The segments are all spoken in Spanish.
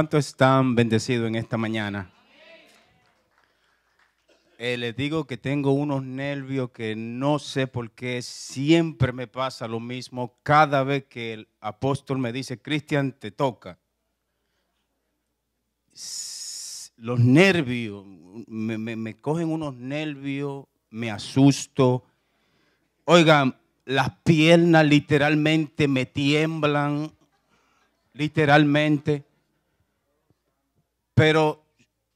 ¿Cuántos están bendecidos en esta mañana? Eh, les digo que tengo unos nervios que no sé por qué siempre me pasa lo mismo cada vez que el apóstol me dice, Cristian, te toca. Los nervios, me, me cogen unos nervios, me asusto. Oigan, las piernas literalmente me tiemblan, literalmente. Pero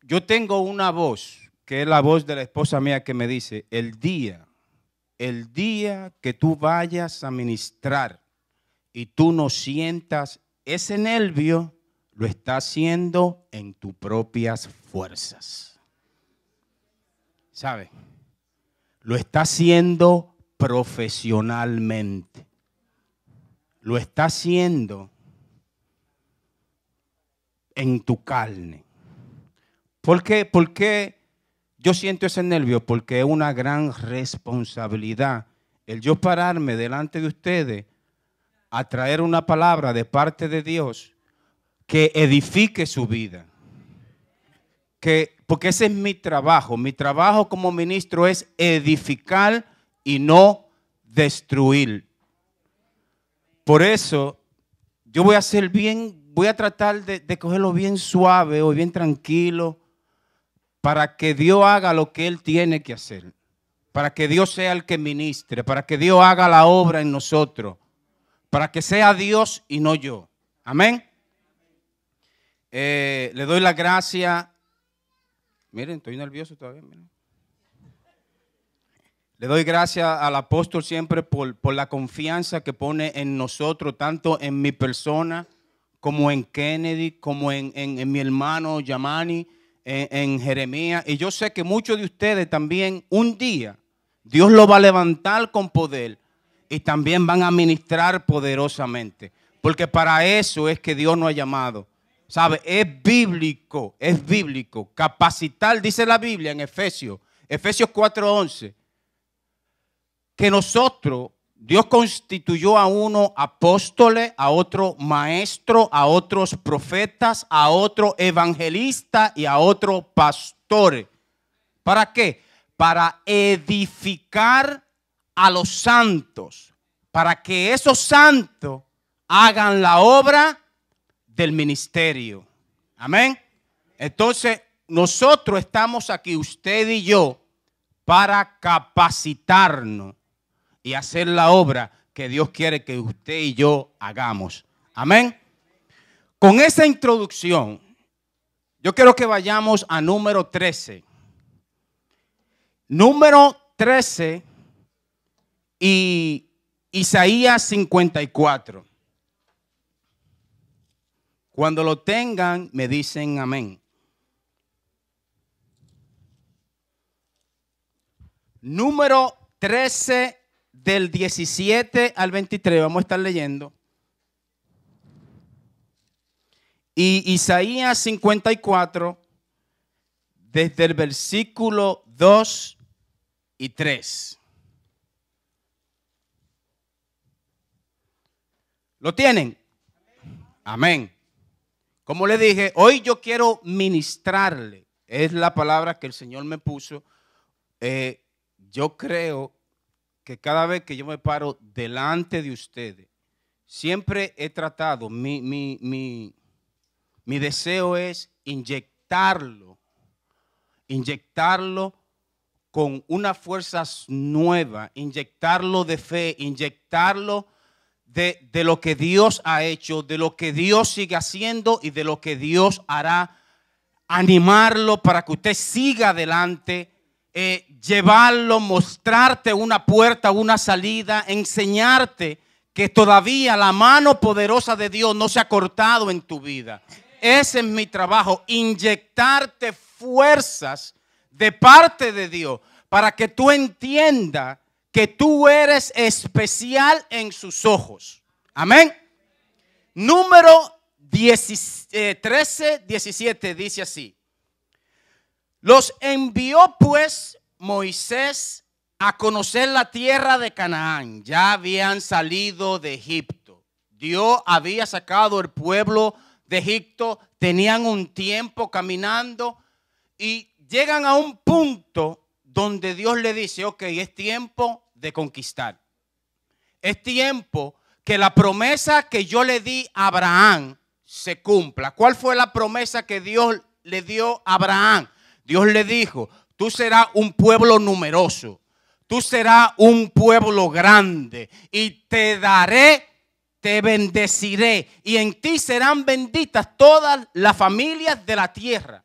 yo tengo una voz, que es la voz de la esposa mía que me dice, el día, el día que tú vayas a ministrar y tú no sientas ese nervio, lo está haciendo en tus propias fuerzas. ¿Sabes? Lo está haciendo profesionalmente. Lo está haciendo en tu carne. ¿Por qué? ¿Por qué yo siento ese nervio? Porque es una gran responsabilidad el yo pararme delante de ustedes a traer una palabra de parte de Dios que edifique su vida. Que, porque ese es mi trabajo. Mi trabajo como ministro es edificar y no destruir. Por eso yo voy a hacer bien, voy a tratar de, de cogerlo bien suave o bien tranquilo para que Dios haga lo que Él tiene que hacer, para que Dios sea el que ministre, para que Dios haga la obra en nosotros, para que sea Dios y no yo. Amén. Eh, le doy la gracia. Miren, estoy nervioso todavía. Le doy gracias al apóstol siempre por, la confianza que pone en nosotros, tanto en mi persona como en Kennedy, como en mi hermano Yamani en, Jeremías, y yo sé que muchos de ustedes también un día Dios lo va a levantar con poder y también van a ministrar poderosamente, porque para eso es que Dios nos ha llamado. ¿Sabe? Es bíblico, es bíblico. Capacitar, dice la Biblia en Efesios, Efesios 4:11, que nosotros Dios constituyó a uno apóstole, a otro maestro, a otros profetas, a otro evangelista y a otro pastor. ¿Para qué? Para edificar a los santos, para que esos santos hagan la obra del ministerio. Amén. Entonces, nosotros estamos aquí, usted y yo, para capacitarnos y hacer la obra que Dios quiere que usted y yo hagamos. Amén. Con esa introducción, yo quiero que vayamos a número 13. Número 13 y Isaías 54. Cuando lo tengan, me dicen amén. Número 13 del 17 al 23, vamos a estar leyendo. Y Isaías 54, desde el versículo 2 y 3. ¿Lo tienen? Amén. Como le dije, hoy yo quiero ministrarle. Es la palabra que el Señor me puso. Eh, yo creo que cada vez que yo me paro delante de ustedes, siempre he tratado, mi, mi, deseo es inyectarlo, inyectarlo con una fuerza nueva, inyectarlo de fe, inyectarlo de, de, lo que Dios ha hecho, de lo que Dios sigue haciendo y de lo que Dios hará, animarlo para que usted siga adelante eh, llevarlo, mostrarte una puerta, una salida, enseñarte que todavía la mano poderosa de Dios no se ha cortado en tu vida. Ese es mi trabajo, inyectarte fuerzas de parte de Dios para que tú entiendas que tú eres especial en sus ojos. Amén. Número 13, 17 eh, dice así. Los envió pues Moisés a conocer la tierra de Canaán. Ya habían salido de Egipto. Dios había sacado el pueblo de Egipto. Tenían un tiempo caminando y llegan a un punto donde Dios le dice, ok, es tiempo de conquistar. Es tiempo que la promesa que yo le di a Abraham se cumpla. ¿Cuál fue la promesa que Dios le dio a Abraham? Dios le dijo, tú serás un pueblo numeroso, tú serás un pueblo grande y te daré, te bendeciré y en ti serán benditas todas las familias de la tierra.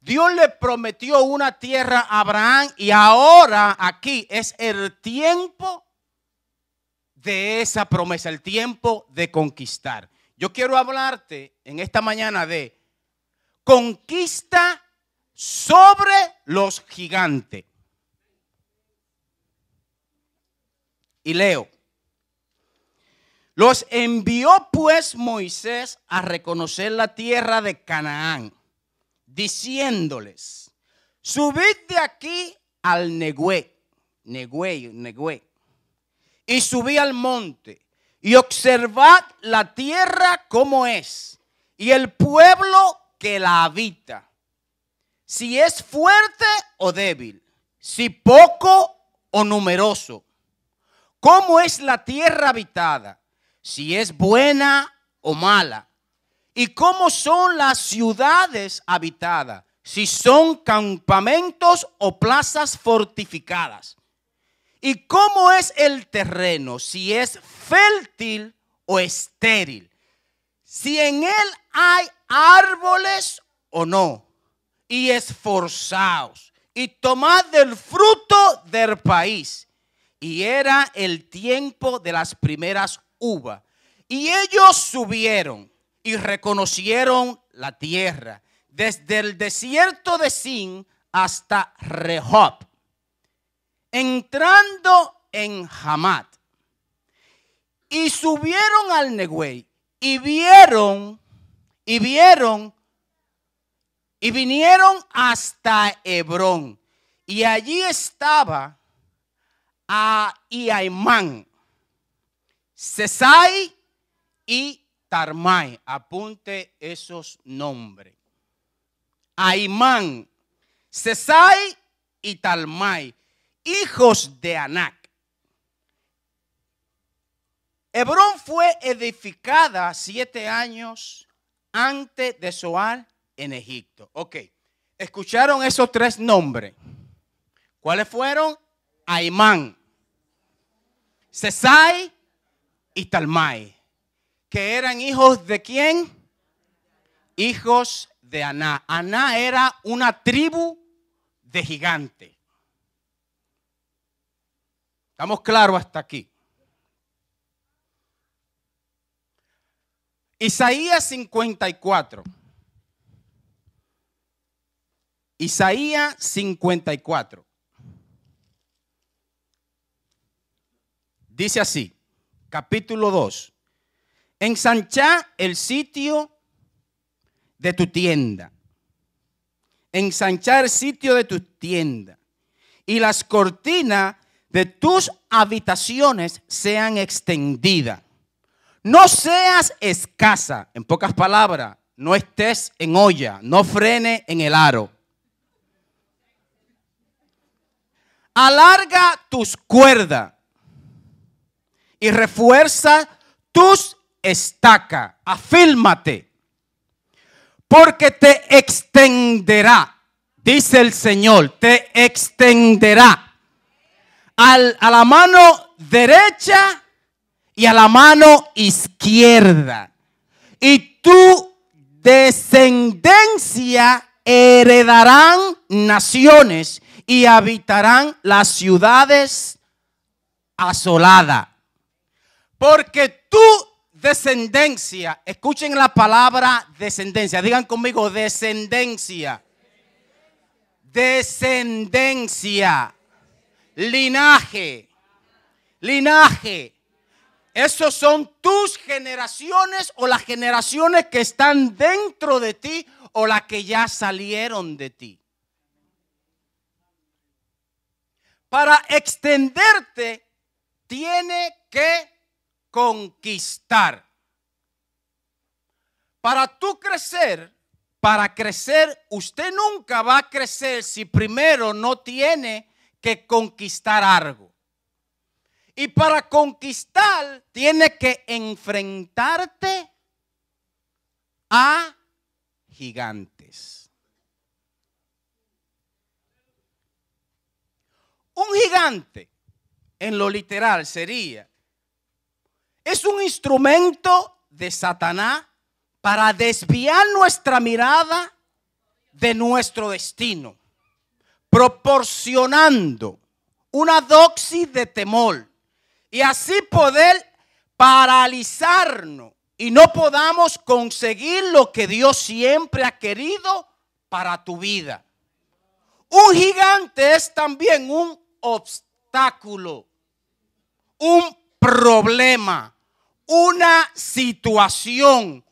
Dios le prometió una tierra a Abraham y ahora aquí es el tiempo de esa promesa, el tiempo de conquistar. Yo quiero hablarte en esta mañana de conquista sobre los gigantes. Y leo. Los envió pues Moisés a reconocer la tierra de Canaán, diciéndoles, subid de aquí al Negué Negué, Negué y subí al monte, y observad la tierra como es, y el pueblo que la habita, si es fuerte o débil, si poco o numeroso, cómo es la tierra habitada, si es buena o mala, y cómo son las ciudades habitadas, si son campamentos o plazas fortificadas, y cómo es el terreno, si es fértil o estéril, si en él hay árboles o no, y esforzaos y tomad del fruto del país. Y era el tiempo de las primeras uvas. Y ellos subieron y reconocieron la tierra, desde el desierto de Sin hasta Rehob, entrando en Hamat. Y subieron al Neguey y vieron y vieron y vinieron hasta Hebrón. Y allí estaba a Iaimán, Cesai y Tarmai. Apunte esos nombres. Aimán, Cesai y Talmai, hijos de Anac. Hebrón fue edificada siete años antes de Soar en Egipto. Ok, escucharon esos tres nombres. ¿Cuáles fueron? Aimán, Sesai y Talmai, que eran hijos de quién? Hijos de Aná. Aná era una tribu de gigante. ¿Estamos claros hasta aquí? Isaías 54. Isaías 54. Dice así, capítulo 2. Ensancha el sitio de tu tienda. Ensanchar el sitio de tu tienda. Y las cortinas de tus habitaciones sean extendidas. No seas escasa, en pocas palabras, no estés en olla, no frene en el aro. Alarga tus cuerdas y refuerza tus estacas. Afílmate, porque te extenderá, dice el Señor, te extenderá a la mano derecha y a la mano izquierda. Y tu descendencia heredarán naciones y habitarán las ciudades asoladas. Porque tu descendencia, escuchen la palabra descendencia, digan conmigo descendencia. Descendencia, linaje, linaje, esos son tus generaciones o las generaciones que están dentro de ti o las que ya salieron de ti. Para extenderte, tiene que conquistar. Para tú crecer, para crecer, usted nunca va a crecer si primero no tiene que conquistar algo. Y para conquistar, tiene que enfrentarte a gigantes. Un gigante, en lo literal, sería, es un instrumento de Satanás para desviar nuestra mirada de nuestro destino, proporcionando una doxi de temor y así poder paralizarnos y no podamos conseguir lo que Dios siempre ha querido para tu vida. Un gigante es también un obstáculo, un problema, una situación,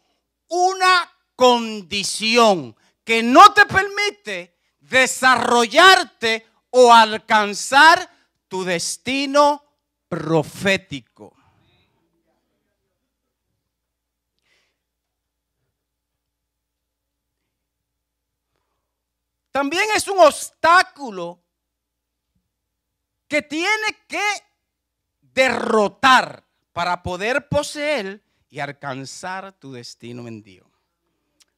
una condición que no te permite desarrollarte o alcanzar tu destino profético. También es un obstáculo que tiene que derrotar para poder poseer y alcanzar tu destino en Dios.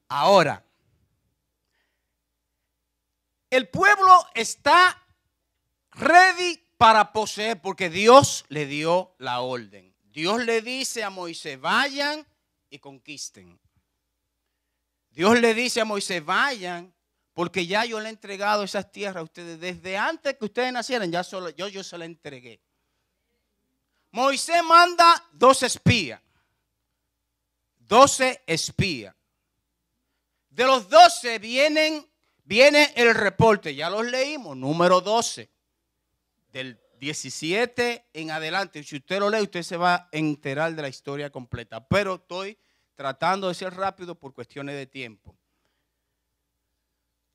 Ahora, el pueblo está ready para poseer, porque Dios le dio la orden. Dios le dice a Moisés, vayan y conquisten. Dios le dice a Moisés, vayan, porque ya yo le he entregado esas tierras a ustedes. Desde antes que ustedes nacieran, ya yo, yo se las entregué. Moisés manda dos espías. Doce espías. De los doce vienen, viene el reporte. Ya los leímos, número 12 del 17 en adelante. Si usted lo lee, usted se va a enterar de la historia completa. Pero estoy tratando de ser rápido por cuestiones de tiempo.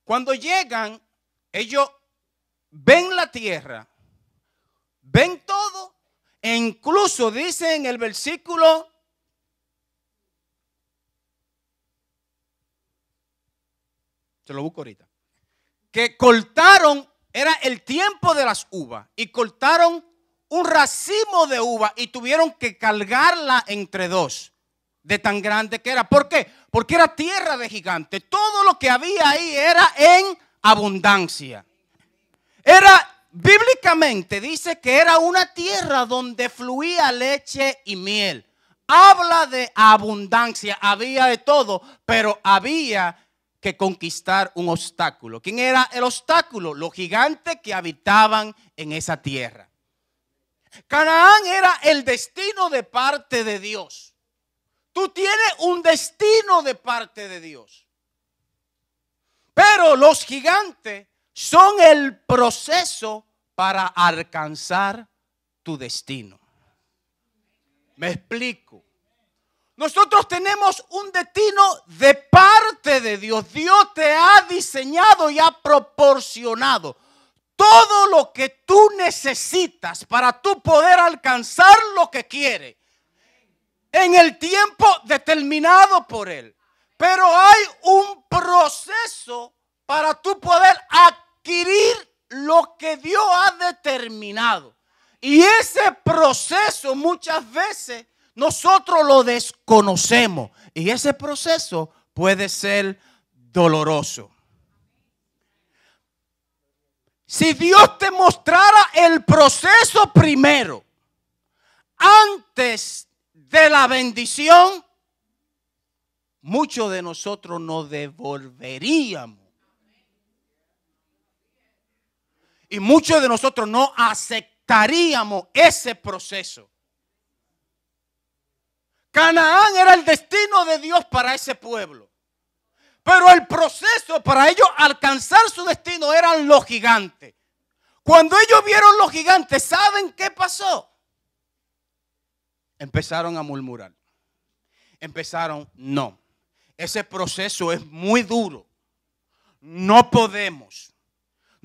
Cuando llegan, ellos ven la tierra, ven todo, e incluso dice en el versículo se lo busco ahorita, que cortaron era el tiempo de las uvas y cortaron un racimo de uva y tuvieron que cargarla entre dos de tan grande que era. ¿Por qué? Porque era tierra de gigante. Todo lo que había ahí era en abundancia. Era, bíblicamente dice que era una tierra donde fluía leche y miel. Habla de abundancia, había de todo, pero había conquistar un obstáculo. ¿Quién era el obstáculo? Los gigantes que habitaban en esa tierra. Canaán era el destino de parte de Dios. Tú tienes un destino de parte de Dios. Pero los gigantes son el proceso para alcanzar tu destino. Me explico. Nosotros tenemos un destino de parte de Dios. Dios te ha diseñado y ha proporcionado todo lo que tú necesitas para tú poder alcanzar lo que quiere en el tiempo determinado por Él. Pero hay un proceso para tú poder adquirir lo que Dios ha determinado. Y ese proceso muchas veces nosotros lo desconocemos y ese proceso puede ser doloroso. Si Dios te mostrara el proceso primero, antes de la bendición, muchos de nosotros nos devolveríamos. Y muchos de nosotros no aceptaríamos ese proceso. Canaán era el destino de Dios para ese pueblo. Pero el proceso para ellos alcanzar su destino eran los gigantes. Cuando ellos vieron los gigantes, ¿saben qué pasó? Empezaron a murmurar. Empezaron, no. Ese proceso es muy duro. No podemos.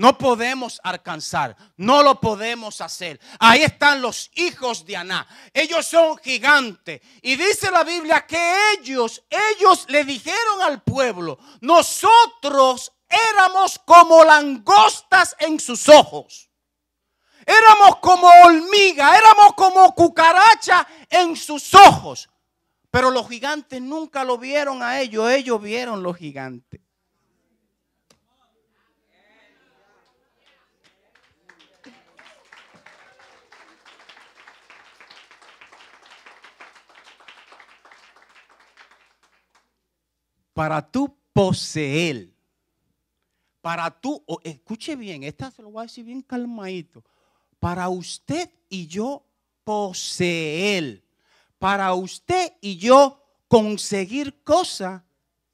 No podemos alcanzar, no lo podemos hacer. Ahí están los hijos de Aná. Ellos son gigantes. Y dice la Biblia que ellos, ellos le dijeron al pueblo, nosotros éramos como langostas en sus ojos. Éramos como hormiga, éramos como cucaracha en sus ojos. Pero los gigantes nunca lo vieron a ellos, ellos vieron los gigantes. para tú poseer, para tú, escuche bien, esta se lo voy a decir bien calmadito, para usted y yo poseer, para usted y yo conseguir cosas,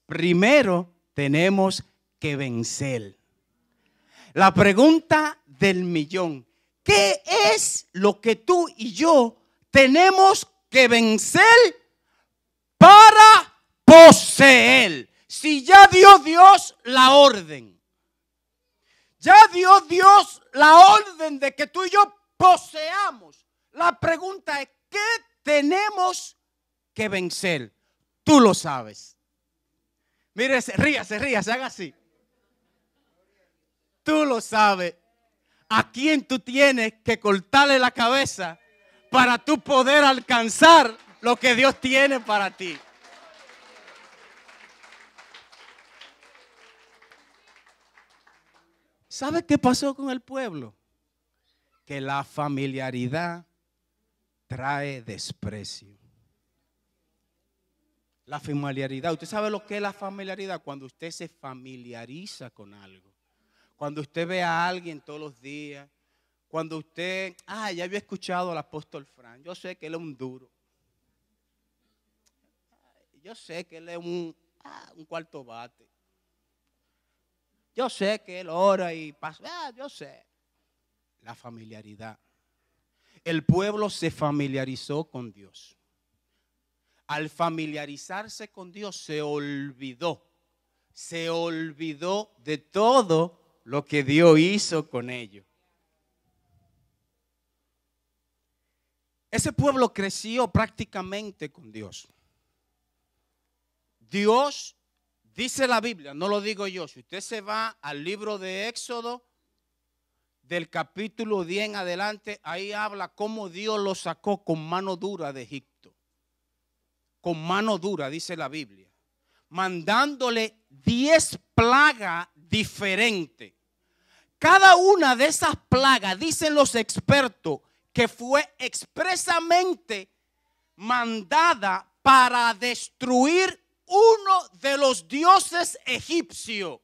primero tenemos que vencer. La pregunta del millón, ¿qué es lo que tú y yo tenemos que vencer para él Si ya dio Dios la orden, ya dio Dios la orden de que tú y yo poseamos, la pregunta es, ¿qué tenemos que vencer? Tú lo sabes. Mire, ríase, ríase, haga así. Tú lo sabes. ¿A quién tú tienes que cortarle la cabeza para tú poder alcanzar lo que Dios tiene para ti? ¿Sabe qué pasó con el pueblo? Que la familiaridad trae desprecio. La familiaridad, usted sabe lo que es la familiaridad cuando usted se familiariza con algo. Cuando usted ve a alguien todos los días, cuando usted, ah, ya había escuchado al apóstol Fran, yo sé que él es un duro. Yo sé que él es un, ah, un cuarto bate. Yo sé que él ora y pasa. Ah, yo sé. La familiaridad. El pueblo se familiarizó con Dios. Al familiarizarse con Dios se olvidó. Se olvidó de todo lo que Dios hizo con ellos. Ese pueblo creció prácticamente con Dios. Dios Dice la Biblia, no lo digo yo, si usted se va al libro de Éxodo, del capítulo 10 en adelante, ahí habla cómo Dios lo sacó con mano dura de Egipto. Con mano dura, dice la Biblia. Mandándole 10 plagas diferentes. Cada una de esas plagas, dicen los expertos, que fue expresamente mandada para destruir uno de los dioses egipcios.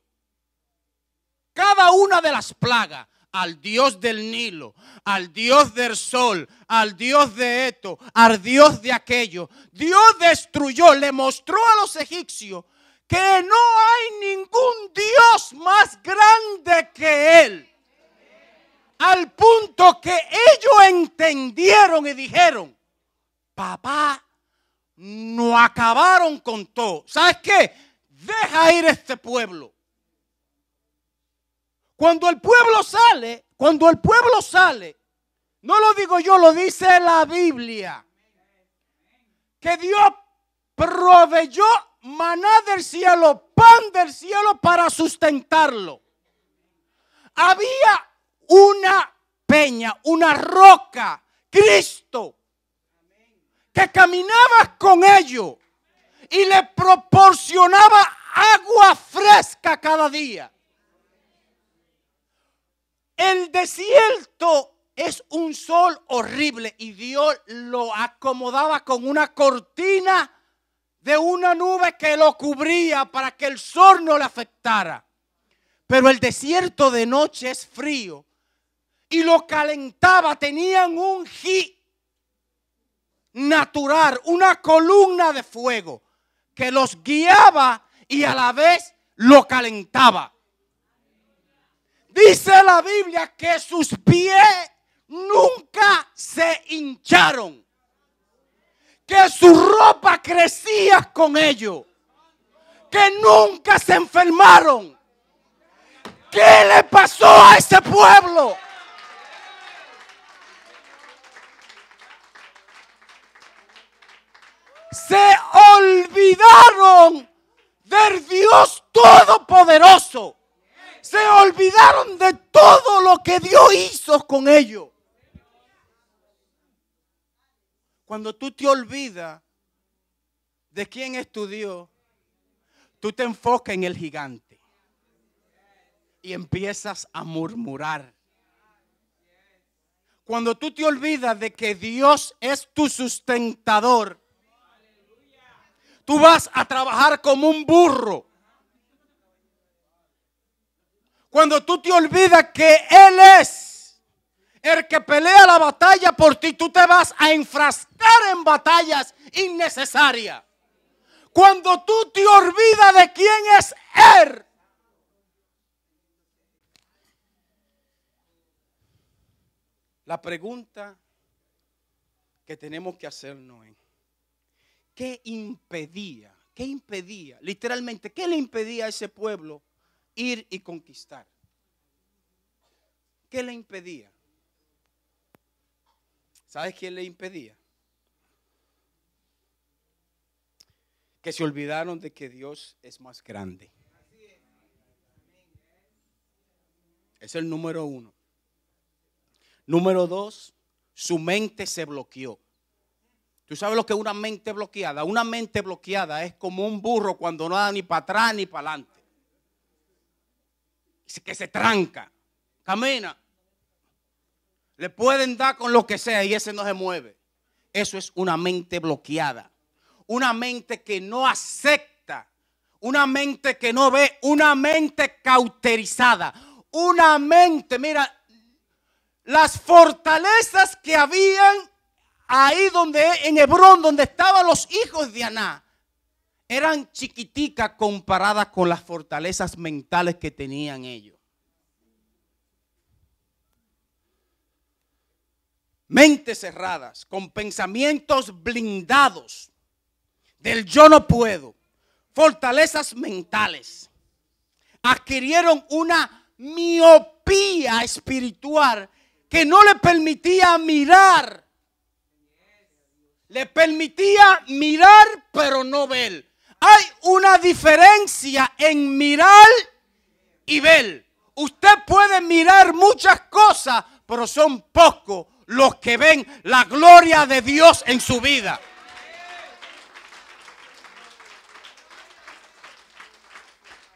Cada una de las plagas, al dios del Nilo, al dios del sol, al dios de esto, al dios de aquello. Dios destruyó, le mostró a los egipcios que no hay ningún dios más grande que él. Al punto que ellos entendieron y dijeron, papá no acabaron con todo. ¿Sabes qué? Deja ir este pueblo. Cuando el pueblo sale, cuando el pueblo sale, no lo digo yo, lo dice la Biblia. Que Dios proveyó maná del cielo, pan del cielo para sustentarlo. Había una peña, una roca, Cristo que caminaba con ellos y le proporcionaba agua fresca cada día. El desierto es un sol horrible y Dios lo acomodaba con una cortina de una nube que lo cubría para que el sol no le afectara. Pero el desierto de noche es frío y lo calentaba. Tenían un, natural, una columna de fuego que los guiaba y a la vez lo calentaba. Dice la Biblia que sus pies nunca se hincharon, que su ropa crecía con ellos, que nunca se enfermaron. ¿Qué le pasó a ese pueblo? se olvidaron del Dios Todopoderoso. Se olvidaron de todo lo que Dios hizo con ellos. Cuando tú te olvidas de quién es tu Dios, tú te enfocas en el gigante y empiezas a murmurar. Cuando tú te olvidas de que Dios es tu sustentador, Tú vas a trabajar como un burro. Cuando tú te olvidas que Él es el que pelea la batalla por ti, tú te vas a enfrascar en batallas innecesarias. Cuando tú te olvidas de quién es Él. La pregunta que tenemos que hacernos es, ¿Qué impedía? ¿Qué impedía? Literalmente, ¿qué le impedía a ese pueblo ir y conquistar? ¿Qué le impedía? ¿Sabes quién le impedía? Que se olvidaron de que Dios es más grande. Es el número uno. Número dos, su mente se bloqueó. ¿Tú sabes lo que es una mente bloqueada? Una mente bloqueada es como un burro cuando no da ni para atrás ni para adelante. Que se tranca, camina. Le pueden dar con lo que sea y ese no se mueve. Eso es una mente bloqueada. Una mente que no acepta. Una mente que no ve. Una mente cauterizada. Una mente, mira, las fortalezas que habían ahí donde en Hebrón, donde estaban los hijos de Aná, eran chiquiticas comparadas con las fortalezas mentales que tenían ellos. Mentes cerradas, con pensamientos blindados del yo no puedo, fortalezas mentales, adquirieron una miopía espiritual que no le permitía mirar le permitía mirar pero no ver. Hay una diferencia en mirar y ver. Usted puede mirar muchas cosas, pero son pocos los que ven la gloria de Dios en su vida.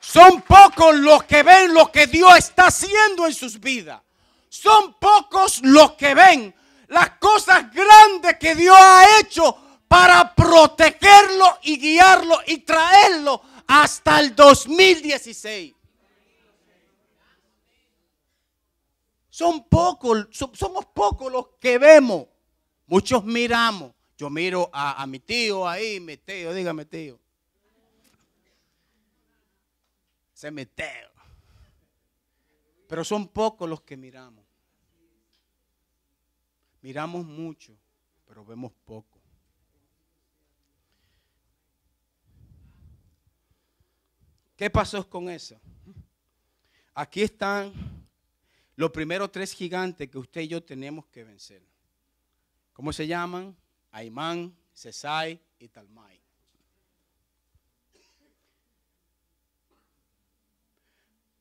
Son pocos los que ven lo que Dios está haciendo en sus vidas. Son pocos los que ven las cosas grandes que Dios ha hecho para protegerlo y guiarlo y traerlo hasta el 2016. Son pocos, somos pocos los que vemos. Muchos miramos. Yo miro a, mi tío ahí, mi tío, dígame tío. Se meteo. Pero son pocos los que miramos. Miramos mucho, pero vemos poco. ¿Qué pasó con eso? Aquí están los primeros tres gigantes que usted y yo tenemos que vencer. ¿Cómo se llaman? Aimán, Cesai y Talmai.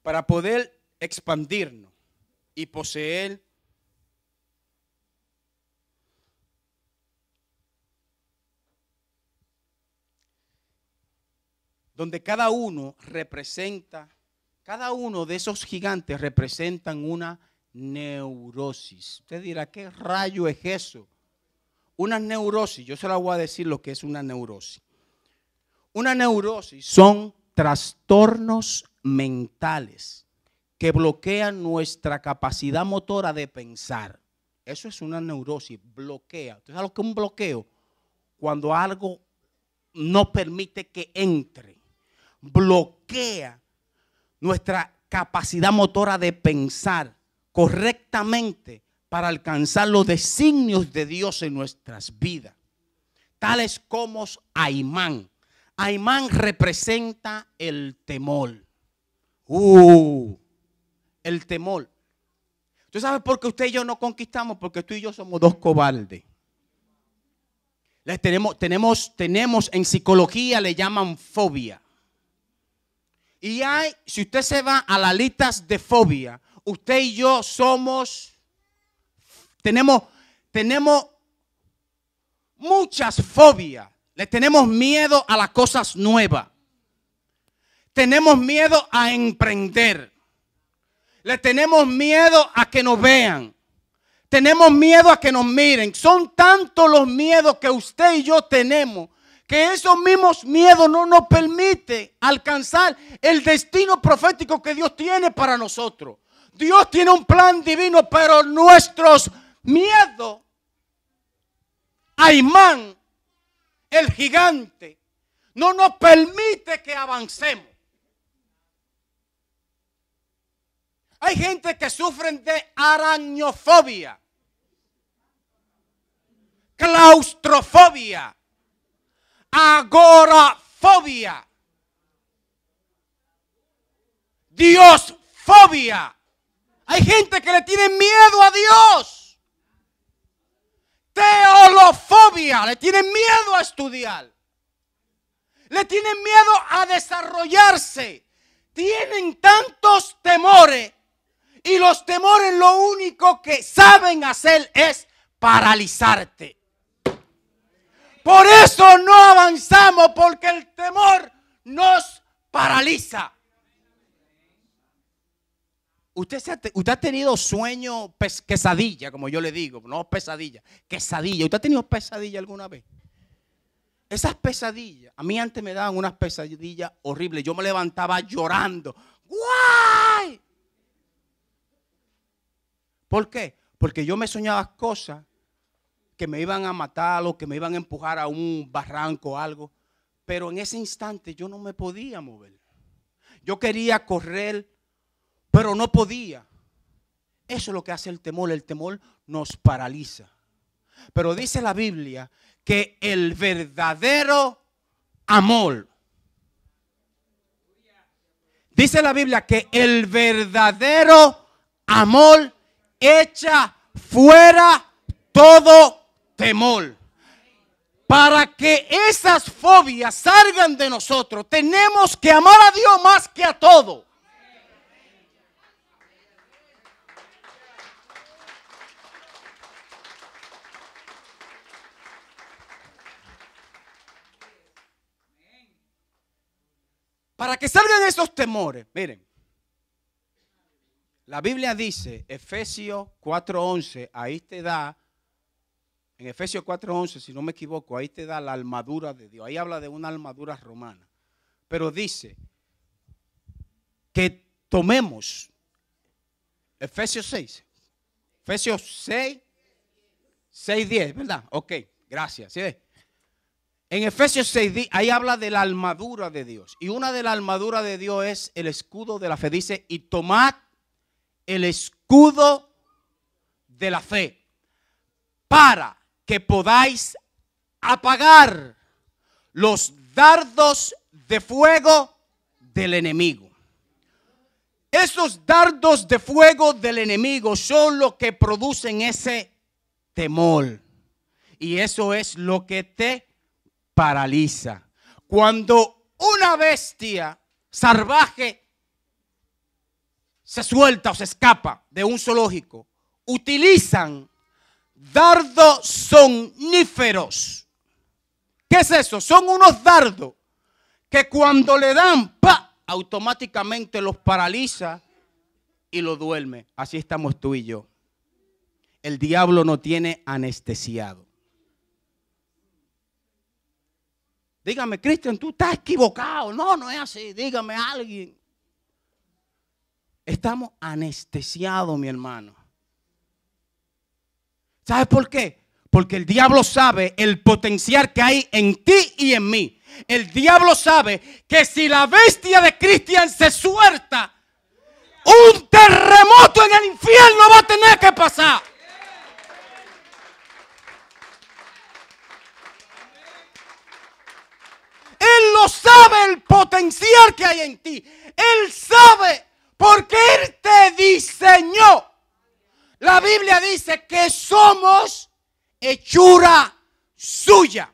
Para poder expandirnos y poseer donde cada uno representa, cada uno de esos gigantes representan una neurosis. Usted dirá, ¿qué rayo es eso? Una neurosis, yo se la voy a decir lo que es una neurosis. Una neurosis son trastornos mentales que bloquean nuestra capacidad motora de pensar. Eso es una neurosis, bloquea. Entonces, lo que es un bloqueo? Cuando algo no permite que entre bloquea nuestra capacidad motora de pensar correctamente para alcanzar los designios de Dios en nuestras vidas, tales como Aimán. Aimán representa el temor. Uh, el temor. ¿Tú sabe por qué usted y yo no conquistamos? Porque tú y yo somos dos cobardes. Les tenemos, tenemos, tenemos en psicología le llaman fobia. Y hay, si usted se va a las listas de fobia, usted y yo somos, tenemos, tenemos muchas fobias. Le tenemos miedo a las cosas nuevas. Tenemos miedo a emprender. Le tenemos miedo a que nos vean. Tenemos miedo a que nos miren. Son tantos los miedos que usted y yo tenemos que esos mismos miedos no nos permiten alcanzar el destino profético que Dios tiene para nosotros. Dios tiene un plan divino, pero nuestros miedos, Aimán, el gigante, no nos permite que avancemos. Hay gente que sufre de arañofobia, claustrofobia, agorafobia, diosfobia. Hay gente que le tiene miedo a Dios. Teolofobia, le tiene miedo a estudiar. Le tienen miedo a desarrollarse. Tienen tantos temores y los temores lo único que saben hacer es paralizarte. Por eso no avanzamos, porque el temor nos paraliza. Usted, ha, tenido sueño, quesadillas, como yo le digo, no pesadilla, pesadilla. ¿Usted ha tenido pesadilla alguna vez? Esas pesadillas, a mí antes me daban unas pesadillas horribles. Yo me levantaba llorando. ¡Guay! ¿Por qué? Porque yo me soñaba cosas que me iban a matar o que me iban a empujar a un barranco o algo. Pero en ese instante yo no me podía mover. Yo quería correr, pero no podía. Eso es lo que hace el temor. El temor nos paraliza. Pero dice la Biblia que el verdadero amor. Dice la Biblia que el verdadero amor echa fuera todo temor. Para que esas fobias salgan de nosotros, tenemos que amar a Dios más que a todo. Para que salgan esos temores, miren, la Biblia dice, Efesios 4:11, ahí te da en Efesios 4:11, si no me equivoco, ahí te da la armadura de Dios. Ahí habla de una armadura romana. Pero dice que tomemos Efesios 6. Efesios 6, 6, ¿verdad? Ok, gracias. En Efesios 6, ahí habla de la armadura de Dios. Y una de las armaduras de Dios es el escudo de la fe. Dice, y tomad el escudo de la fe para que podáis apagar los dardos de fuego del enemigo. Esos dardos de fuego del enemigo son los que producen ese temor. Y eso es lo que te paraliza. Cuando una bestia salvaje se suelta o se escapa de un zoológico, utilizan dardos sonníferos. ¿Qué es eso? Son unos dardos que cuando le dan, pa, automáticamente los paraliza y lo duerme. Así estamos tú y yo. El diablo no tiene anestesiado. Dígame, Cristian, tú estás equivocado. No, no es así. Dígame alguien. Estamos anestesiados, mi hermano. ¿Sabes por qué? Porque el diablo sabe el potencial que hay en ti y en mí. El diablo sabe que si la bestia de Cristian se suelta, un terremoto en el infierno va a tener que pasar. Él no sabe el potencial que hay en ti. Él sabe porque Él te diseñó. La Biblia dice que somos hechura suya.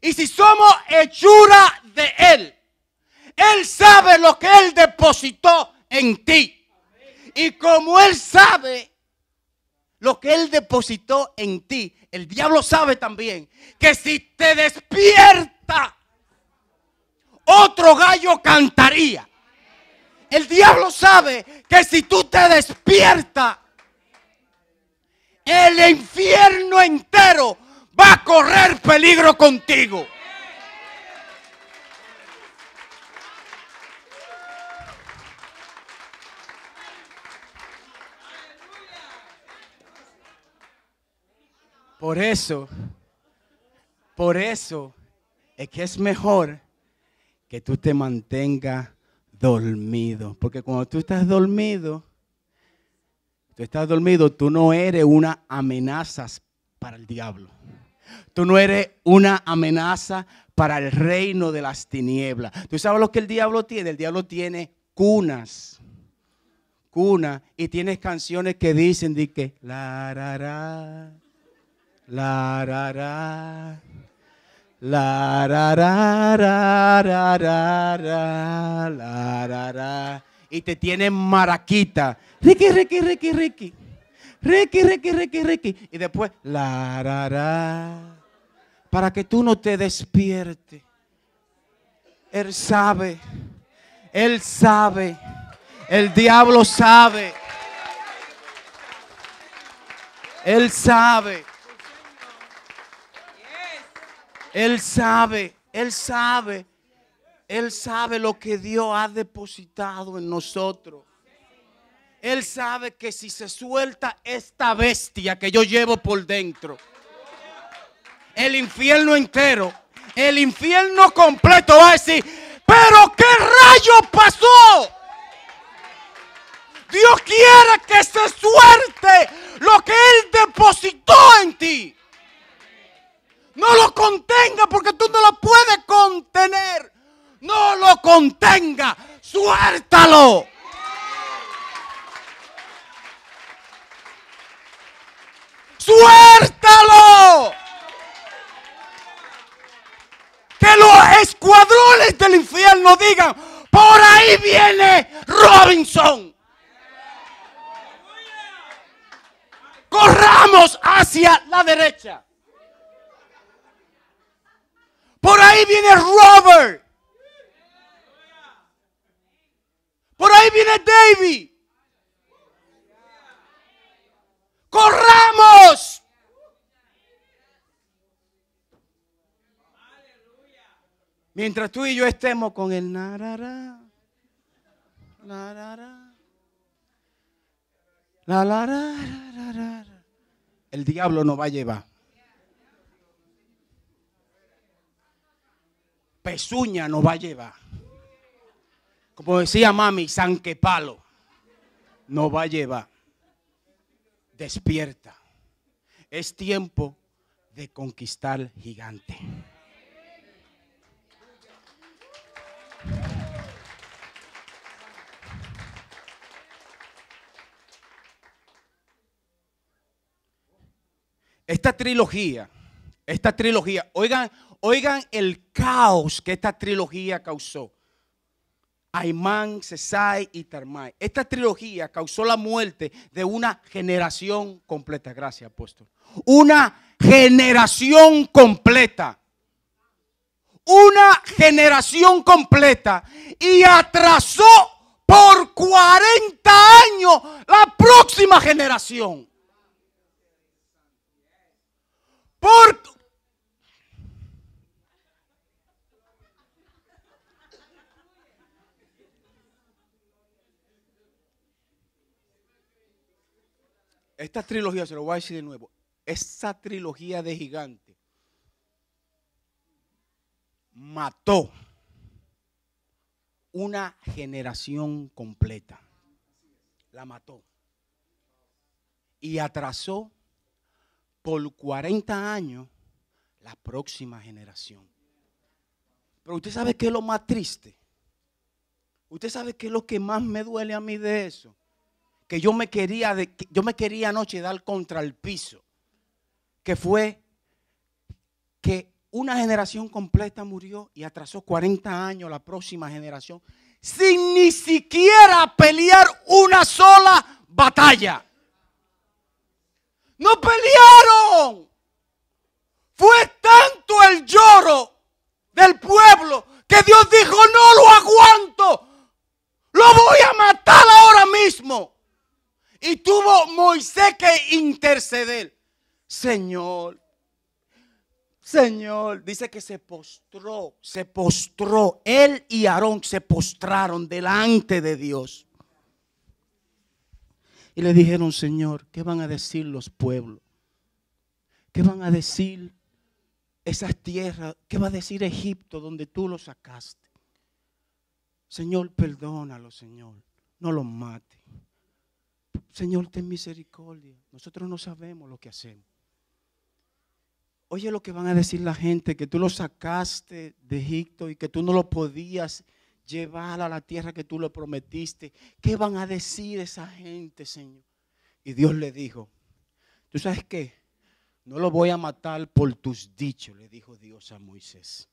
Y si somos hechura de Él, Él sabe lo que Él depositó en ti. Y como Él sabe lo que Él depositó en ti, el diablo sabe también que si te despierta, otro gallo cantaría. El diablo sabe que si tú te despiertas, el infierno entero va a correr peligro contigo. Por eso, por eso es que es mejor que tú te mantengas dormido. Porque cuando tú estás dormido, tú estás dormido, tú no eres una amenaza para el diablo. Tú no eres una amenaza para el reino de las tinieblas. ¿Tú sabes lo que el diablo tiene? El diablo tiene cunas. Cunas. Y tienes canciones que dicen de que la la, la ra la la y te tiene maraquita. Ricky, Ricky, Ricky, Ricky. Ricky, Ricky, Ricky, Ricky. Y después la Para que tú no te despiertes. Él sabe. Él sabe. El diablo sabe. Él sabe. Él sabe, Él sabe, Él sabe lo que Dios ha depositado en nosotros. Él sabe que si se suelta esta bestia que yo llevo por dentro, el infierno entero, el infierno completo va a decir, pero ¿qué rayo pasó? Dios quiere que se suelte lo que Él depositó en ti. No lo contenga porque tú no lo puedes contener. No lo contenga. Suéltalo. Suéltalo. Que los escuadrones del infierno digan, por ahí viene Robinson. Corramos hacia la derecha. Por ahí viene Robert. Por ahí viene David. Corramos. Mientras tú y yo estemos con el narara, el diablo nos va a llevar. pezuña no va a llevar. Como decía mami, sanquepalo no va a llevar. Despierta. Es tiempo de conquistar gigante. Esta trilogía, esta trilogía, oigan, Oigan el caos que esta trilogía causó. Aymán, Cesai y Tarmay. Esta trilogía causó la muerte de una generación completa. Gracias, apóstol. Una generación completa. Una generación completa. Y atrasó por 40 años la próxima generación. Por Esta trilogía, se lo voy a decir de nuevo, esa trilogía de gigante mató una generación completa. La mató. Y atrasó por 40 años la próxima generación. Pero usted sabe qué es lo más triste. Usted sabe qué es lo que más me duele a mí de eso que yo me quería, de, yo me quería anoche dar contra el piso, que fue que una generación completa murió y atrasó 40 años la próxima generación sin ni siquiera pelear una sola batalla. No pelearon. Fue tanto el lloro del pueblo que Dios dijo, no lo aguanto. Lo voy a matar ahora mismo. Y tuvo Moisés que interceder. Señor, Señor, dice que se postró, se postró. Él y Aarón se postraron delante de Dios. Y le dijeron, Señor, ¿qué van a decir los pueblos? ¿Qué van a decir esas tierras? ¿Qué va a decir Egipto donde tú lo sacaste? Señor, perdónalo, Señor. No los mate. Señor, ten misericordia. Nosotros no sabemos lo que hacemos. Oye lo que van a decir la gente, que tú lo sacaste de Egipto y que tú no lo podías llevar a la tierra que tú lo prometiste. ¿Qué van a decir esa gente, Señor? Y Dios le dijo, ¿tú sabes qué? No lo voy a matar por tus dichos, le dijo Dios a Moisés.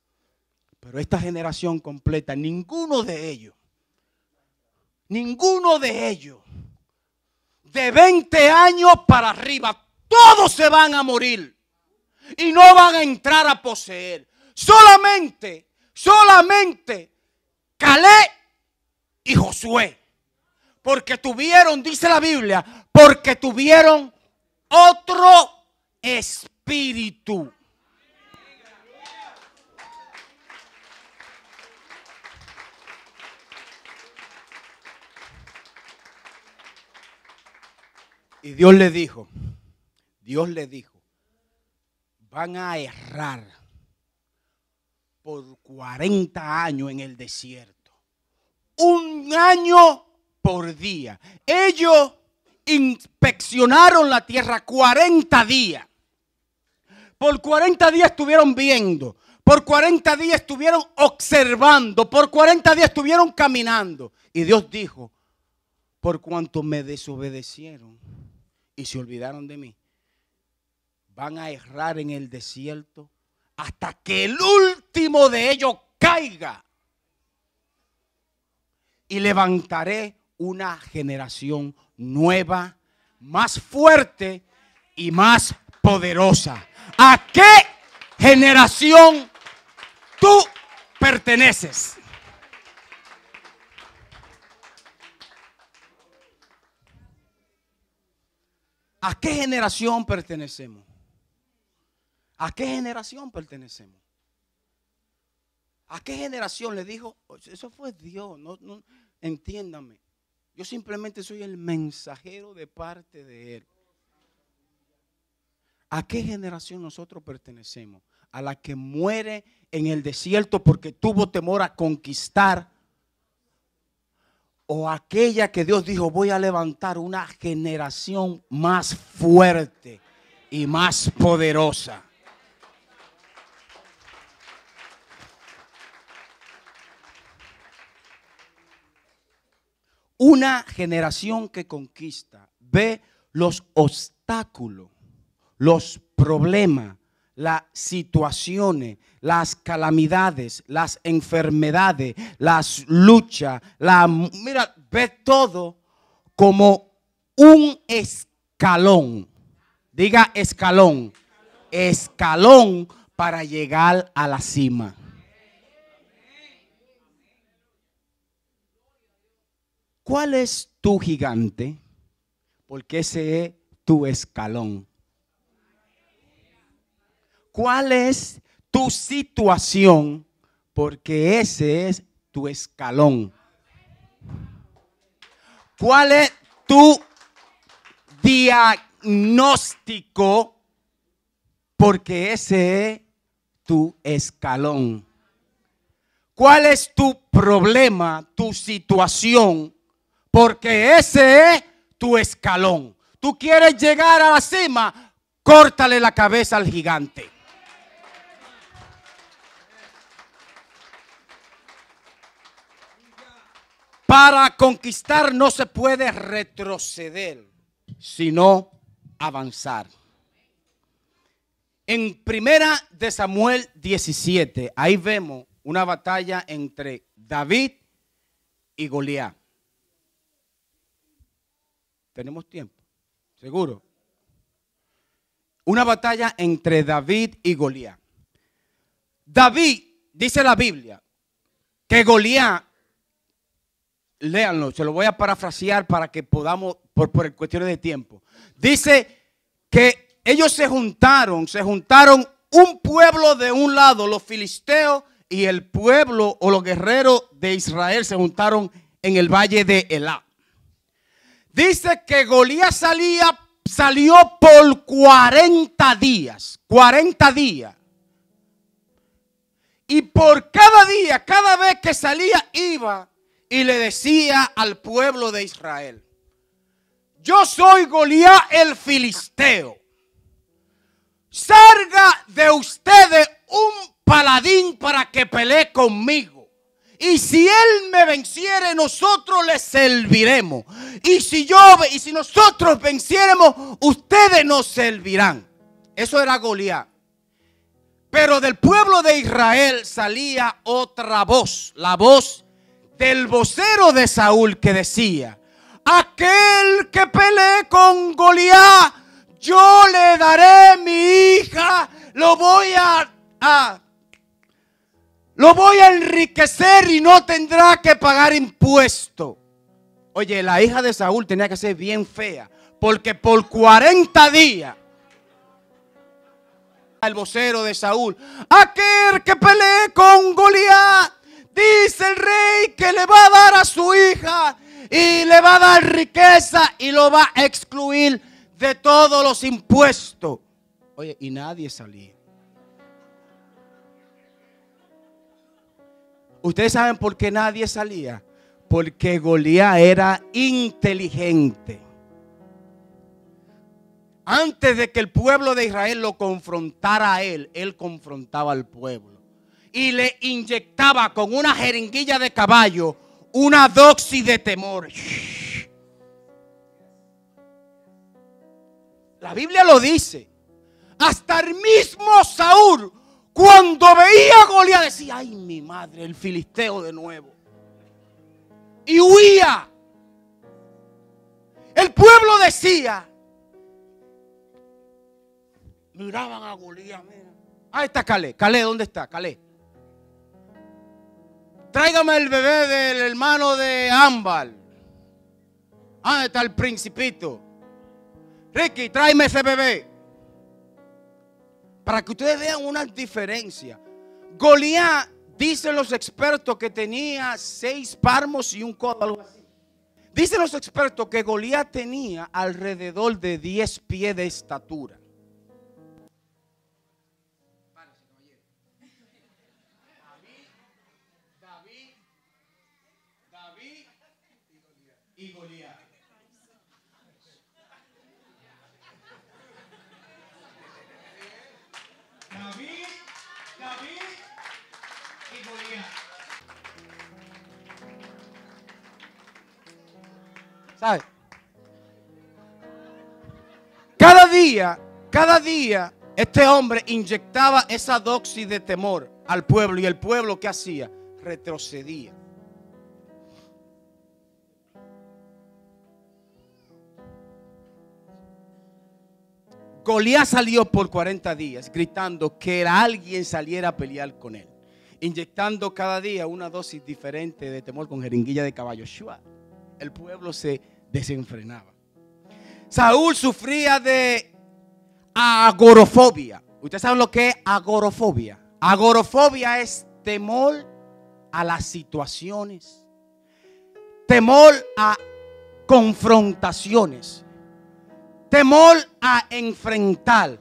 Pero esta generación completa, ninguno de ellos, ninguno de ellos de 20 años para arriba, todos se van a morir y no van a entrar a poseer. Solamente, solamente Calé y Josué. Porque tuvieron, dice la Biblia, porque tuvieron otro espíritu. Y Dios le dijo, Dios le dijo, van a errar por 40 años en el desierto. Un año por día. Ellos inspeccionaron la tierra 40 días. Por 40 días estuvieron viendo, por 40 días estuvieron observando, por 40 días estuvieron caminando. Y Dios dijo, por cuanto me desobedecieron, y se olvidaron de mí, van a errar en el desierto hasta que el último de ellos caiga. Y levantaré una generación nueva, más fuerte y más poderosa. ¿A qué generación tú perteneces? ¿A qué generación pertenecemos? ¿A qué generación pertenecemos? ¿A qué generación le dijo? Oh, eso fue Dios, no, no, entiéndame. Yo simplemente soy el mensajero de parte de Él. ¿A qué generación nosotros pertenecemos? A la que muere en el desierto porque tuvo temor a conquistar o aquella que Dios dijo, voy a levantar una generación más fuerte y más poderosa. Una generación que conquista, ve los obstáculos, los problemas, las situaciones, las calamidades, las enfermedades, las luchas, la mira, ve todo como un escalón. Diga escalón. Escalón para llegar a la cima. ¿Cuál es tu gigante? Porque ese es tu escalón cuál es tu situación, porque ese es tu escalón. ¿Cuál es tu diagnóstico? Porque ese es tu escalón. ¿Cuál es tu problema, tu situación? Porque ese es tu escalón. Tú quieres llegar a la cima, córtale la cabeza al gigante. Para conquistar no se puede retroceder, sino avanzar. En primera de Samuel 17, ahí vemos una batalla entre David y Goliat. Tenemos tiempo, seguro. Una batalla entre David y Goliat. David, dice la Biblia, que Goliat léanlo, se lo voy a parafrasear para que podamos, por, por cuestiones de tiempo. Dice que ellos se juntaron, se juntaron un pueblo de un lado, los filisteos, y el pueblo o los guerreros de Israel se juntaron en el valle de Elá. Dice que Golías salía, salió por 40 días, 40 días. Y por cada día, cada vez que salía, iba y le decía al pueblo de Israel, yo soy Goliat el filisteo. Salga de ustedes un paladín para que pelee conmigo. Y si él me venciere, nosotros le serviremos. Y si yo y si nosotros venciéremos, ustedes nos servirán. Eso era Goliat. Pero del pueblo de Israel salía otra voz, la voz del vocero de Saúl que decía, aquel que pelee con Goliat, yo le daré mi hija, lo voy a, lo voy a enriquecer y no tendrá que pagar impuesto. Oye, la hija de Saúl tenía que ser bien fea, porque por 40 días el vocero de Saúl, aquel que pelee con Goliat, dice el rey que le va a dar a su hija y le va a dar riqueza y lo va a excluir de todos los impuestos. Oye, y nadie salía. Ustedes saben por qué nadie salía. Porque Goliat era inteligente. Antes de que el pueblo de Israel lo confrontara a él, él confrontaba al pueblo y le inyectaba con una jeringuilla de caballo una doxi de temor. La Biblia lo dice. Hasta el mismo Saúl, cuando veía a Goliat, decía, ay mi madre, el filisteo de nuevo. Y huía. El pueblo decía, miraban a Goliat, mira. Ah, está Calé. Calé, ¿dónde está? Calé. Tráigame el bebé del hermano de Ámbar. Ah, está el principito. Ricky, tráeme ese bebé. Para que ustedes vean una diferencia. Goliat, dicen los expertos, que tenía seis palmos y un codo, Dicen los expertos que Goliat tenía alrededor de diez pies de estatura. Cada día, cada día, este hombre inyectaba esa dosis de temor al pueblo y el pueblo que hacía retrocedía. Goliat salió por 40 días gritando que alguien saliera a pelear con él, inyectando cada día una dosis diferente de temor con jeringuilla de caballo. El pueblo se desenfrenaba. Saúl sufría de agorofobia. ¿Ustedes saben lo que es agorofobia? Agorofobia es temor a las situaciones, temor a confrontaciones, temor a enfrentar,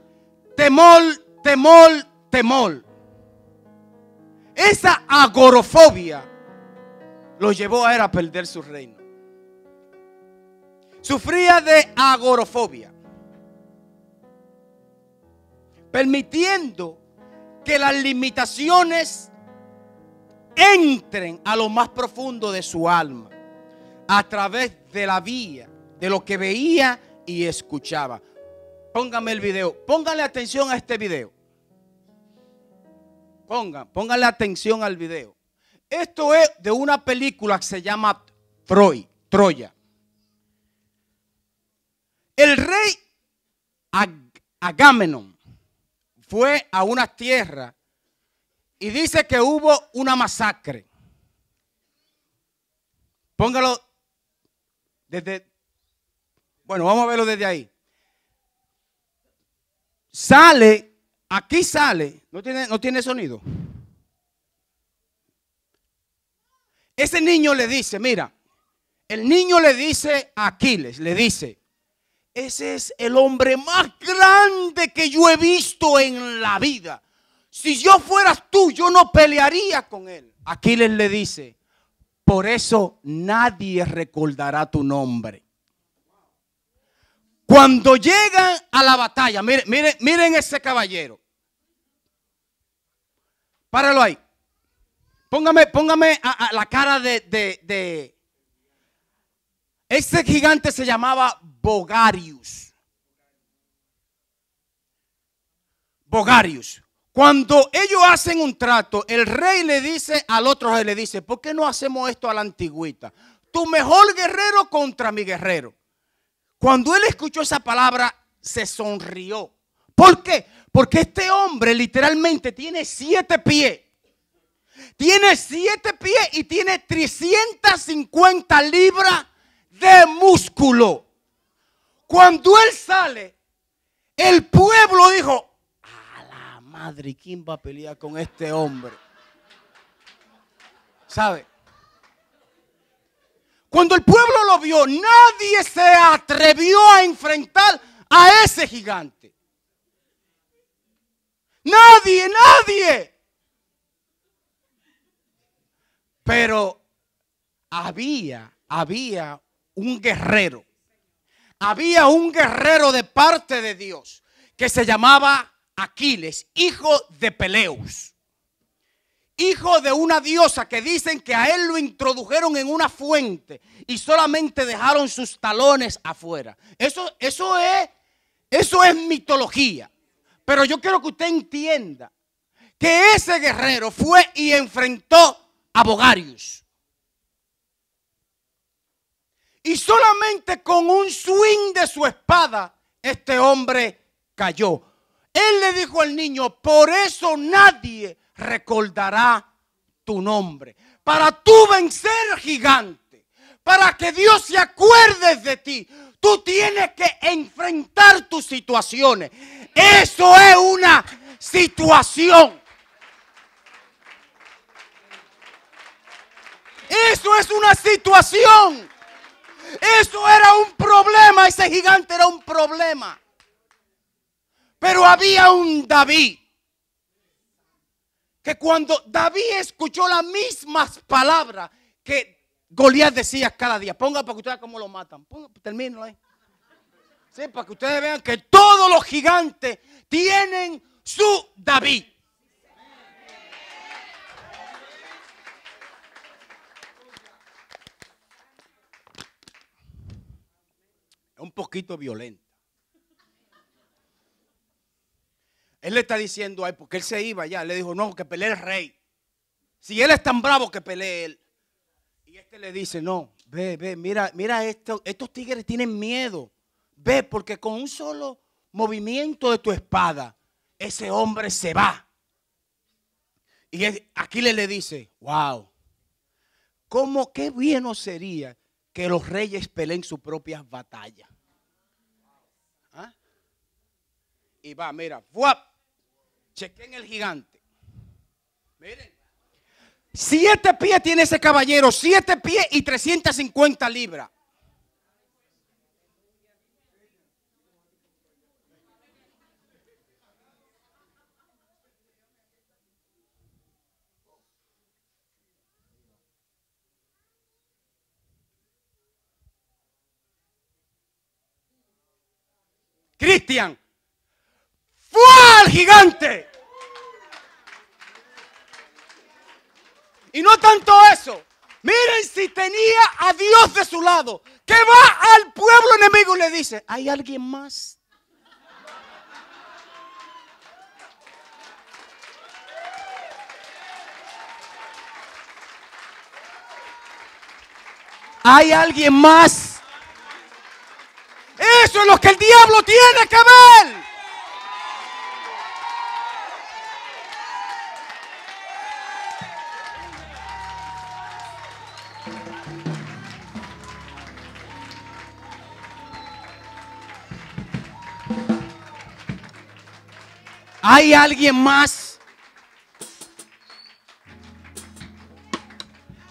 temor, temor, temor. Esa agorofobia lo llevó a él a perder su reino. Sufría de agorofobia. Permitiendo que las limitaciones entren a lo más profundo de su alma. A través de la vía, de lo que veía y escuchaba. Póngame el video. Pónganle atención a este video. Pongan, póngale atención al video. Esto es de una película que se llama Troy, Troya. El rey Agamenón fue a una tierra y dice que hubo una masacre. Póngalo desde... Bueno, vamos a verlo desde ahí. Sale, aquí sale, no tiene, no tiene sonido. Ese niño le dice, mira, el niño le dice a Aquiles, le dice, ese es el hombre más grande que yo he visto en la vida. Si yo fueras tú, yo no pelearía con él. Aquiles le dice, por eso nadie recordará tu nombre. Cuando llegan a la batalla, miren, ese caballero. Páralo ahí. Póngame, póngame la cara de, este gigante se llamaba Bogarius. Bogarius. Cuando ellos hacen un trato, el rey le dice al otro rey, le dice, ¿por qué no hacemos esto a la antigüita? Tu mejor guerrero contra mi guerrero. Cuando él escuchó esa palabra, se sonrió. ¿Por qué? Porque este hombre literalmente tiene siete pies. Tiene siete pies y tiene 350 libras de músculo. Cuando él sale, el pueblo dijo, a la madre, ¿quién va a pelear con este hombre? ¿Sabe? Cuando el pueblo lo vio, nadie se atrevió a enfrentar a ese gigante. Nadie, nadie. Pero había, había un guerrero. Había un guerrero de parte de Dios que se llamaba Aquiles, hijo de Peleus, hijo de una diosa que dicen que a él lo introdujeron en una fuente y solamente dejaron sus talones afuera. Eso, eso, es, eso es mitología. Pero yo quiero que usted entienda que ese guerrero fue y enfrentó a Bogarius. Y solamente con un swing de su espada, este hombre cayó. Él le dijo al niño, por eso nadie recordará tu nombre. Para tú vencer gigante, para que Dios se acuerde de ti, tú tienes que enfrentar tus situaciones. Eso es una situación. Eso es una situación. Eso era un problema, ese gigante era un problema. Pero había un David que cuando David escuchó las mismas palabras que Goliat decía cada día, ponga para que ustedes cómo lo matan. Ponga, termino ahí. para que ustedes vean que todos los gigantes tienen su David. un poquito violenta. Él le está diciendo, ay, porque él se iba ya. Le dijo, no, que pelee el rey. Si él es tan bravo, que pelee él. Y este le dice, no, ve, ve, mira, mira, esto, estos tigres tienen miedo. Ve, porque con un solo movimiento de tu espada, ese hombre se va. Y aquí le dice, wow, ¿cómo qué bien sería que los reyes peleen sus propias batallas? y va, mira, ¡fuap! Chequen el gigante. Miren. Siete pies tiene ese caballero, siete pies y 350 libras. Cristian, al gigante. Y no tanto eso. Miren si tenía a Dios de su lado, que va al pueblo enemigo y le dice, ¿hay alguien más? ¿Hay alguien más? Eso es lo que el diablo tiene que ver. ¿Hay alguien más?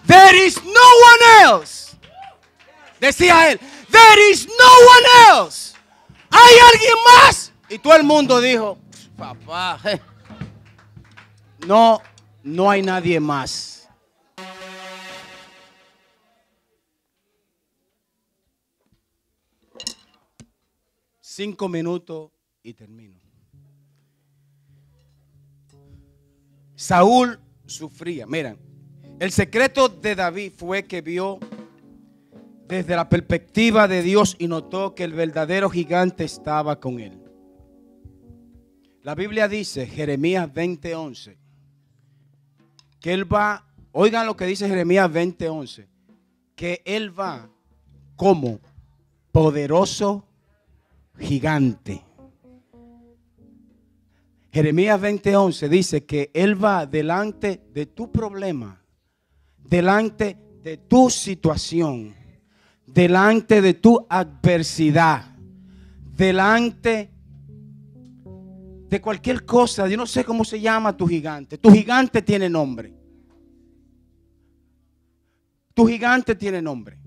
There is no one else. Decía él, there is no one else. ¿Hay alguien más? Y todo el mundo dijo, papá, no, no hay nadie más. cinco minutos y termino. Saúl sufría. Miren, el secreto de David fue que vio desde la perspectiva de Dios y notó que el verdadero gigante estaba con él. La Biblia dice, Jeremías 20:11, que él va, oigan lo que dice Jeremías 20:11, que él va como poderoso gigante. Jeremías 20:11 dice que Él va delante de tu problema, delante de tu situación, delante de tu adversidad, delante de cualquier cosa. Yo no sé cómo se llama tu gigante. Tu gigante tiene nombre. Tu gigante tiene nombre.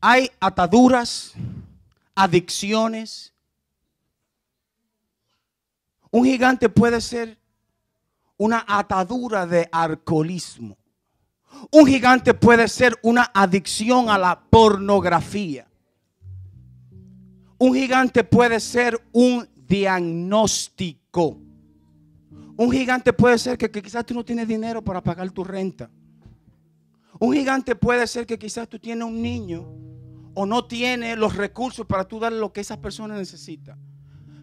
Hay ataduras, adicciones un gigante puede ser una atadura de alcoholismo. Un gigante puede ser una adicción a la pornografía. Un gigante puede ser un diagnóstico. Un gigante puede ser que, quizás tú no tienes dinero para pagar tu renta. Un gigante puede ser que quizás tú tienes un niño o no tienes los recursos para tú darle lo que esa persona necesita.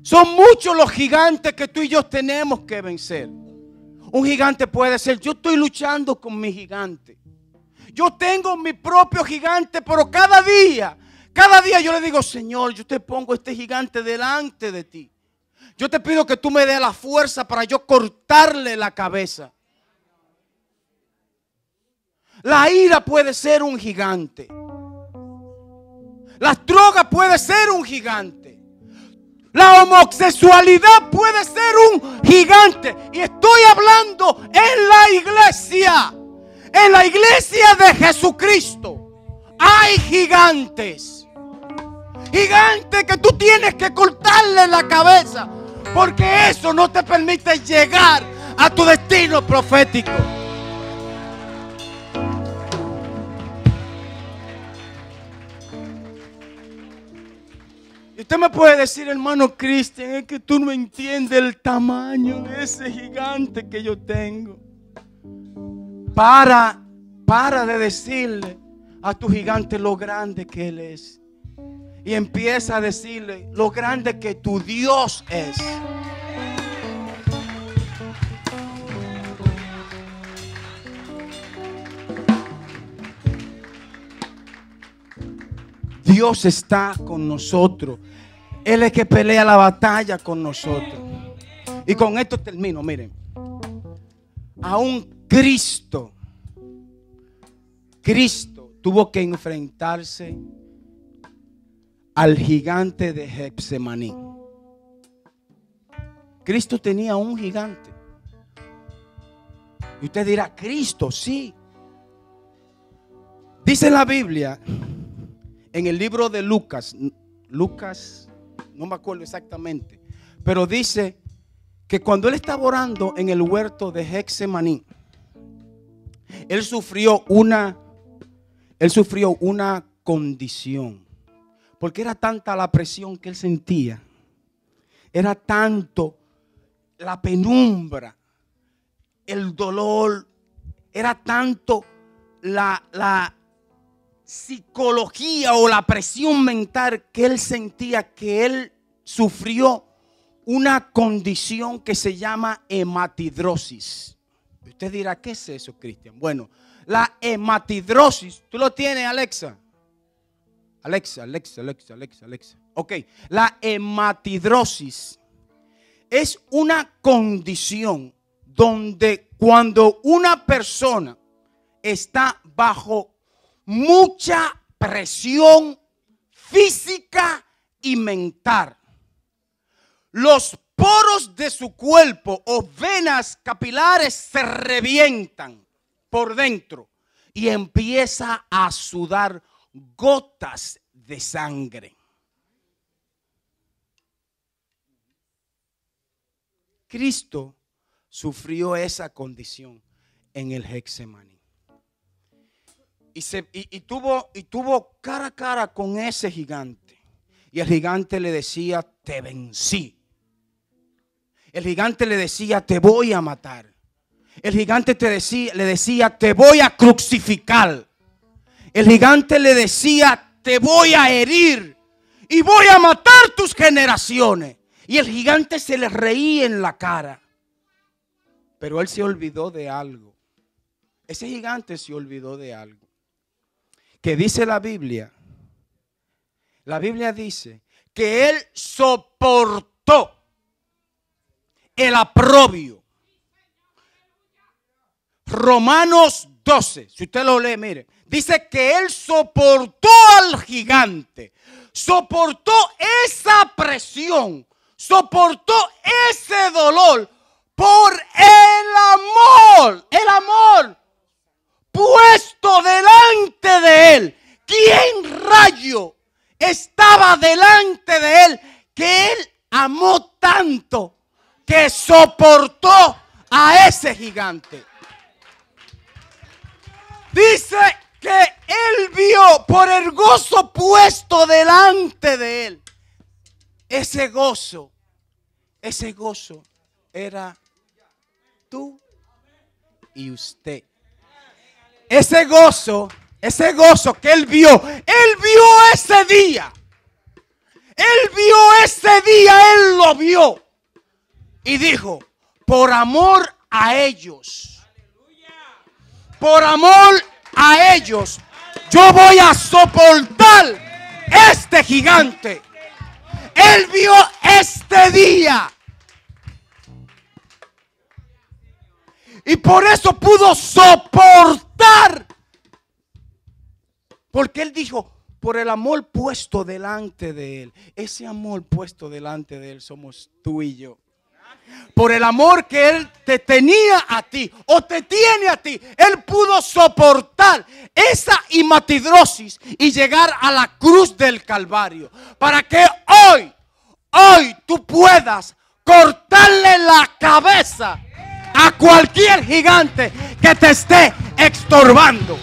Son muchos los gigantes que tú y yo tenemos que vencer. Un gigante puede ser, yo estoy luchando con mi gigante. Yo tengo mi propio gigante, pero cada día, cada día yo le digo, Señor, yo te pongo este gigante delante de ti. Yo te pido que tú me des la fuerza para yo cortarle la cabeza. La ira puede ser un gigante. Las drogas puede ser un gigante. La homosexualidad puede ser un gigante. Y estoy hablando en la iglesia. En la iglesia de Jesucristo hay gigantes. Gigantes que tú tienes que cortarle la cabeza. Porque eso no te permite llegar a tu destino profético. usted me puede decir, hermano Cristian, es que tú no entiendes el tamaño de ese gigante que yo tengo. Para, para de decirle a tu gigante lo grande que él es. Y empieza a decirle lo grande que tu Dios es. Dios está con nosotros. Él es que pelea la batalla con nosotros. Y con esto termino, miren. A un Cristo, Cristo tuvo que enfrentarse al gigante de Getsemaní. Cristo tenía un gigante. Y usted dirá, Cristo, sí. Dice la Biblia en el libro de Lucas, Lucas no me acuerdo exactamente, pero dice que cuando él estaba orando en el huerto de Hexemaní, él sufrió una, él sufrió una condición, porque era tanta la presión que él sentía, era tanto la penumbra, el dolor, era tanto la, la, psicología o la presión mental que él sentía que él sufrió una condición que se llama hematidrosis. Usted dirá, ¿qué es eso, Cristian? Bueno, la hematidrosis, tú lo tienes, Alexa. Alexa, Alexa, Alexa, Alexa, Alexa. Ok, la hematidrosis es una condición donde cuando una persona está bajo mucha presión física y mental. Los poros de su cuerpo o venas capilares se revientan por dentro y empieza a sudar gotas de sangre. Cristo sufrió esa condición en el Hexemaní. Y, tuvo, y tuvo cara a cara con ese gigante. Y el gigante le decía, te vencí. El gigante le decía, te voy a matar. El gigante te le decía, te voy a crucificar. El gigante le decía, te voy a herir y voy a matar tus generaciones. Y el gigante se le reía en la cara. Pero él se olvidó de algo. Ese gigante se olvidó de algo que dice la Biblia, la Biblia dice que él soportó el aprobio. Romanos 12, si usted lo lee, mire, dice que él soportó al gigante, soportó esa presión, soportó ese dolor por el amor, el amor puesto delante de él. ¿Quién rayo estaba delante de él que él amó tanto que soportó a ese gigante? Dice que él vio por el gozo puesto delante de él. Ese gozo, ese gozo era tú y usted ese gozo, ese gozo que él vio, él vio ese día. Él vio ese día, él lo vio. Y dijo, por amor a ellos, por amor a ellos, yo voy a soportar este gigante. Él vio este día. Y por eso pudo soportar porque Él dijo, por el amor puesto delante de Él. Ese amor puesto delante de Él somos tú y yo. Por el amor que Él te tenía a ti o te tiene a ti, Él pudo soportar esa hematidrosis y llegar a la cruz del Calvario. Para que hoy, hoy tú puedas cortarle la cabeza a cualquier gigante que te esté estorbando.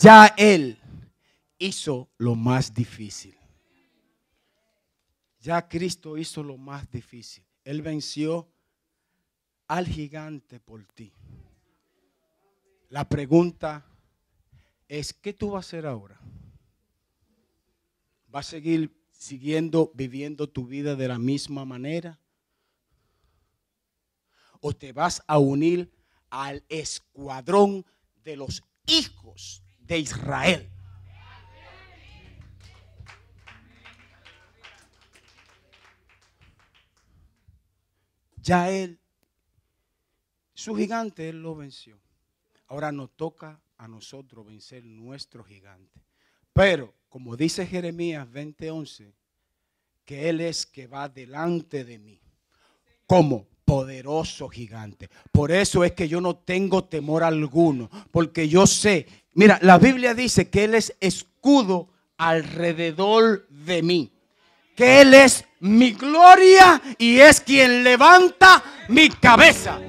Ya Él hizo lo más difícil. Ya Cristo hizo lo más difícil. Él venció al gigante por ti. La pregunta es qué tú vas a hacer ahora. ¿Vas a seguir siguiendo viviendo tu vida de la misma manera? ¿O te vas a unir al escuadrón de los hijos de Israel? Ya él, su gigante, él lo venció. Ahora nos toca a nosotros vencer nuestro gigante. Pero, como dice Jeremías 20:11, que Él es que va delante de mí. como Poderoso gigante. Por eso es que yo no tengo temor alguno, porque yo sé, mira, la Biblia dice que Él es escudo alrededor de mí, que Él es mi gloria y es quien levanta mi cabeza.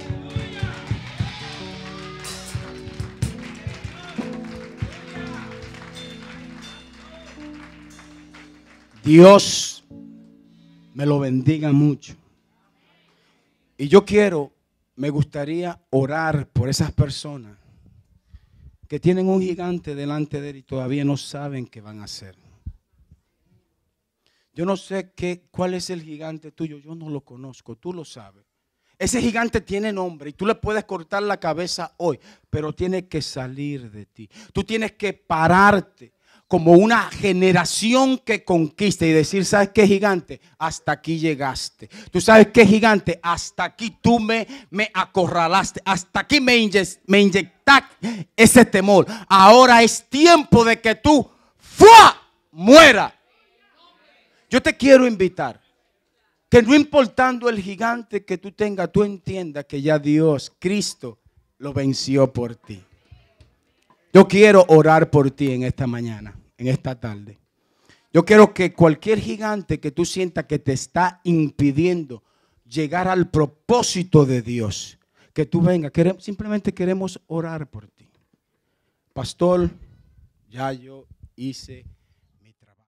Dios me lo bendiga mucho. Y yo quiero, me gustaría orar por esas personas que tienen un gigante delante de él y todavía no saben qué van a hacer. Yo no sé qué, cuál es el gigante tuyo, yo no lo conozco, tú lo sabes. Ese gigante tiene nombre y tú le puedes cortar la cabeza hoy, pero tiene que salir de ti. Tú tienes que pararte como una generación que conquiste y decir, ¿sabes qué gigante? Hasta aquí llegaste. ¿Tú sabes qué gigante? Hasta aquí tú me, me acorralaste. Hasta aquí me, inyectaste ese temor. Ahora es tiempo de que tú ¡fua! muera. Yo te quiero invitar que no importando el gigante que tú tengas, tú entiendas que ya Dios, Cristo, lo venció por ti. Yo quiero orar por ti en esta mañana en esta tarde. Yo quiero que cualquier gigante que tú sientas que te está impidiendo llegar al propósito de Dios, que tú vengas, simplemente queremos orar por ti. Pastor, ya yo hice